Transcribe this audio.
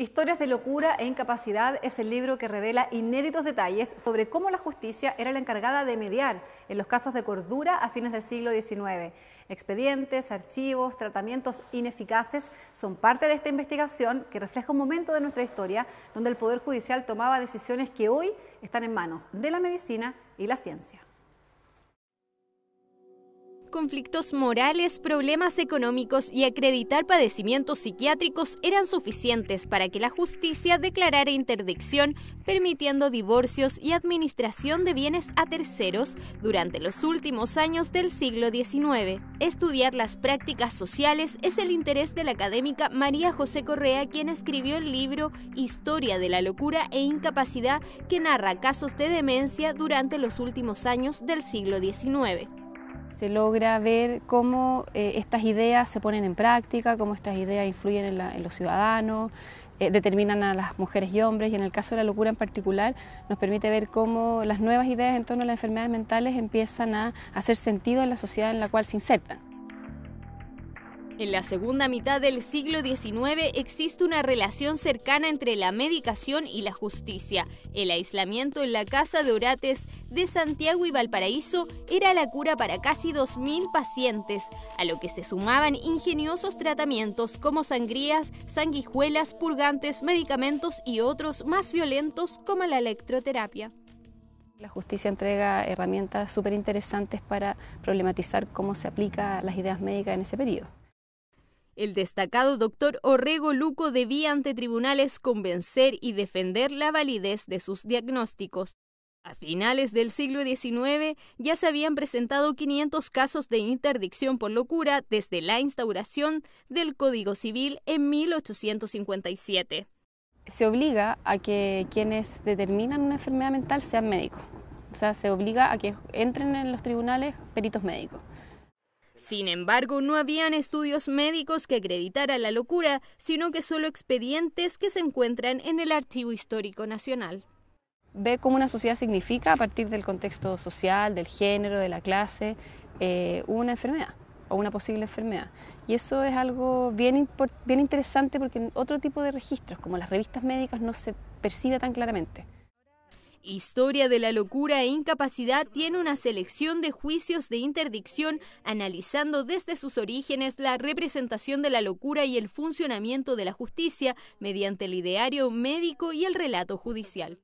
Historias de locura e incapacidad es el libro que revela inéditos detalles sobre cómo la justicia era la encargada de mediar en los casos de cordura a fines del siglo XIX. Expedientes, archivos, tratamientos ineficaces son parte de esta investigación que refleja un momento de nuestra historia donde el Poder Judicial tomaba decisiones que hoy están en manos de la medicina y la ciencia conflictos morales, problemas económicos y acreditar padecimientos psiquiátricos eran suficientes para que la justicia declarara interdicción, permitiendo divorcios y administración de bienes a terceros durante los últimos años del siglo XIX. Estudiar las prácticas sociales es el interés de la académica María José Correa, quien escribió el libro Historia de la locura e incapacidad que narra casos de demencia durante los últimos años del siglo XIX se logra ver cómo eh, estas ideas se ponen en práctica, cómo estas ideas influyen en, los ciudadanos, eh, determinan a las mujeres y hombres y en el caso de la locura en particular nos permite ver cómo las nuevas ideas en torno a las enfermedades mentales empiezan a hacer sentido en la sociedad en la cual se insertan. En la segunda mitad del siglo XIX existe una relación cercana entre la medicación y la justicia. El aislamiento en la casa de Orates de Santiago y Valparaíso era la cura para casi 2.000 pacientes, a lo que se sumaban ingeniosos tratamientos como sangrías, sanguijuelas, purgantes, medicamentos y otros más violentos como la electroterapia. La justicia entrega herramientas súper interesantes para problematizar cómo se aplican las ideas médicas en ese periodo. El destacado doctor Orrego Luco debía ante tribunales convencer y defender la validez de sus diagnósticos. A finales del siglo XIX ya se habían presentado 500 casos de interdicción por locura desde la instauración del Código Civil en 1857. Se obliga a que quienes determinan una enfermedad mental sean médicos. O sea, se obliga a que entren en los tribunales peritos médicos. Sin embargo, no habían estudios médicos que acreditaran la locura, sino que solo expedientes que se encuentran en el Archivo Histórico Nacional. Ve cómo una sociedad significa a partir del contexto social, del género, de la clase, eh, una enfermedad o una posible enfermedad. Y eso es algo bien, bien interesante porque en otro tipo de registros, como las revistas médicas, no se percibe tan claramente. Historia de la locura e incapacidad tiene una selección de juicios de interdicción analizando desde sus orígenes la representación de la locura y el funcionamiento de la justicia mediante el ideario médico y el relato judicial.